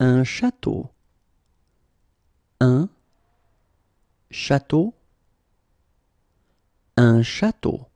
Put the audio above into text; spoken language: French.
un château. Un château. Un château.